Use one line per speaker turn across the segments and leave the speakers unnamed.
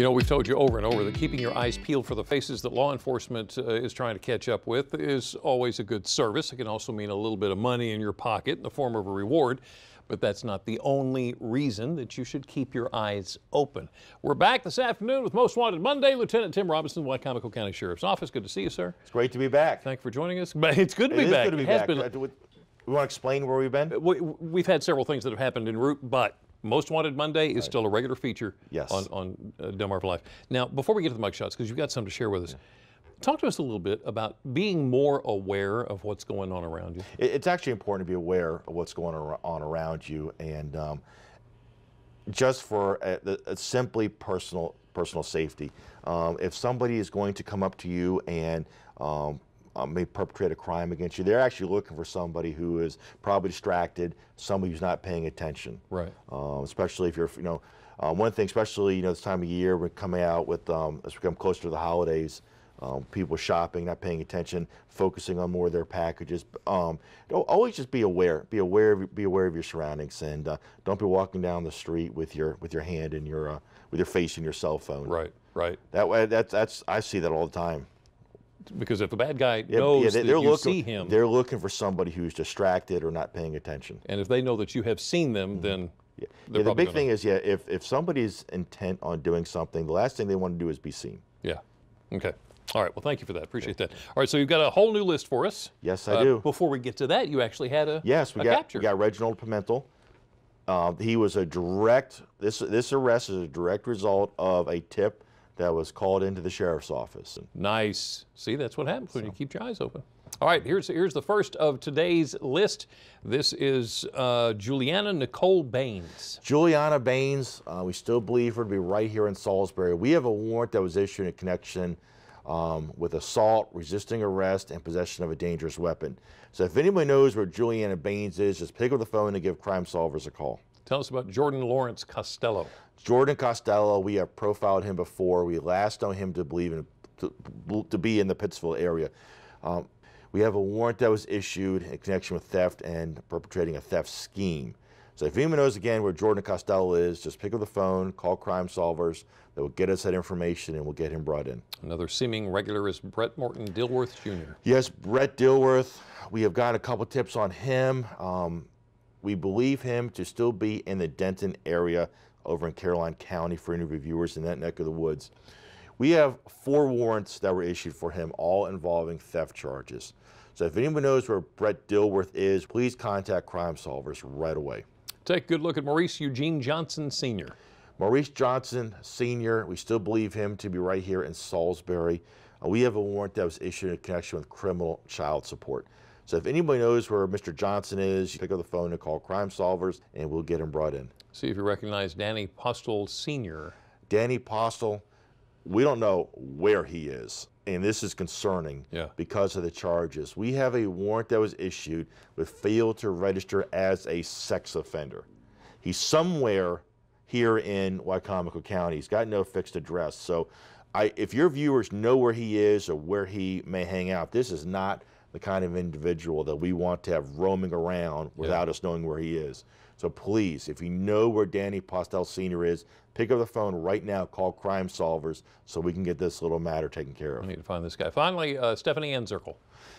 You know, we've told you over and over that keeping your eyes peeled for the faces that law enforcement uh, is trying to catch up with is always a good service. It can also mean a little bit of money in your pocket in the form of a reward, but that's not the only reason that you should keep your eyes open. We're back this afternoon with Most Wanted Monday. Lieutenant Tim Robinson, Wyocomico County Sheriff's Office. Good to see you, sir. It's great to be back. Thank you for joining us. But It's good to it be back. Good to be it back. Been... Uh, we want to explain where we've been? Uh, we've had several things that have happened en route, but most Wanted Monday is right. still a regular feature yes. on, on uh, Delmarva Life. Now, before we get to the mugshots, because you've got some to share with us, yeah. Talk to us a little bit about being more aware of what's going on around
you. It's actually important to be aware of what's going on around you, and um, just for a, a simply personal personal safety. Um, if somebody is going to come up to you and um, um, may perpetrate a crime against you. They're actually looking for somebody who is probably distracted, somebody who's not paying attention. Right. Um, especially if you're, you know, uh, one thing, especially you know this time of year, we're coming out with um, as we come closer to the holidays. Um, people shopping, not paying attention, focusing on more of their packages. Um, always just be aware. Be aware. Of, be aware of your surroundings, and uh, don't be walking down the street with your with your hand in your uh, with your face in your cell phone. Right. Right. That way, that's that's I see that all the time
because if the bad guy yeah, knows yeah, they, that you looking, see him,
they're looking for somebody who's distracted or not paying attention. And if they know that you have seen them, mm-hmm. then yeah. yeah the big gonna... thing is, yeah, if if somebody's intent on doing something, the last thing they want to do is be seen. Yeah.
Okay. All right. Well, thank you for that. Appreciate that. All right. So you've got a whole new list for us. Yes, I uh, do. Before we get to that, you actually had a
yes. We a got capture. we got Reginald Pimentel. Uh, he was a direct. This this arrest is a direct result of a tip that was called into the sheriff's office.
Nice. See, that's what happens when you keep your eyes open. All right, here's, here's the first of today's list. This is uh, Juliana Nicole Baines.
Juliana Baines, uh, we still believe her to be right here in Salisbury. We have a warrant that was issued in connection um, with assault, resisting arrest, and possession of a dangerous weapon. So if anybody knows where Juliana Baines is, just pick up the phone and give Crime Solvers a call. Tell us
about Jordan Lawrence Costello.
Jordan Costello, we have profiled him before. We last know him to believe in to, to be in the Pittsburgh area. Um, we have a warrant that was issued in connection with theft and perpetrating a theft scheme. So if anyone knows again where Jordan Costello is, just pick up the phone, call Crime Solvers. They will get us that information and we'll get him brought in.
Another seeming regular is Brett Morton Dilworth Jr.
Yes, Brett Dilworth. We have gotten a couple tips on him. Um, we believe him to still be in the Denton area over in Caroline County for any reviewers in that neck of the woods. We have four warrants that were issued for him, all involving theft charges. So if anyone knows where Brett Dilworth is, please contact Crime Solvers right away. Take a good look at Maurice Eugene Johnson Sr. Maurice Johnson Sr., we still believe him to be right here in Salisbury. Uh, we have a warrant that was issued in connection with criminal child support. So if anybody knows where Mr. Johnson is, you pick up the phone and call Crime Solvers, and we'll get him brought in.
See if you recognize Danny Postel Sr.
Danny Postel, we don't know where he is. And this is concerning yeah. because of the charges. We have a warrant that was issued with failed to register as a sex offender. He's somewhere here in Wicomico County. He's got no fixed address. So I, if your viewers know where he is or where he may hang out, this is not the kind of individual that we want to have roaming around without yeah. us knowing where he is. So please, if you know where Danny Postel Sr. is, pick up the phone right now, call Crime Solvers so we can get this little matter taken care of. I need to find this guy. Finally, uh, Stephanie Ann Zirkle.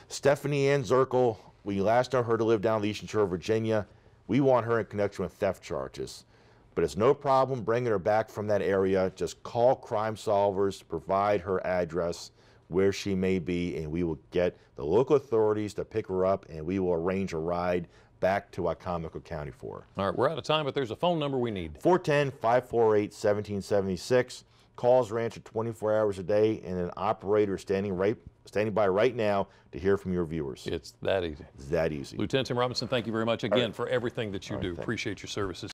Stephanie Ann Zirkle, we last know her to live down the eastern shore of Virginia. We want her in connection with theft charges. But it's no problem bringing her back from that area. Just call Crime Solvers, provide her address where she may be, and we will get the local authorities to pick her up, and we will arrange a ride back to Wicomico County for her. All right, we're out of time, but there's a phone number we need. 410-548-1776. Calls are answered 24 hours a day, and an operator standing right standing by right now to hear from your viewers. It's that easy. It's that easy.
Lieutenant Tim Robinson, thank you very much again right. for everything that you do. Appreciate your services.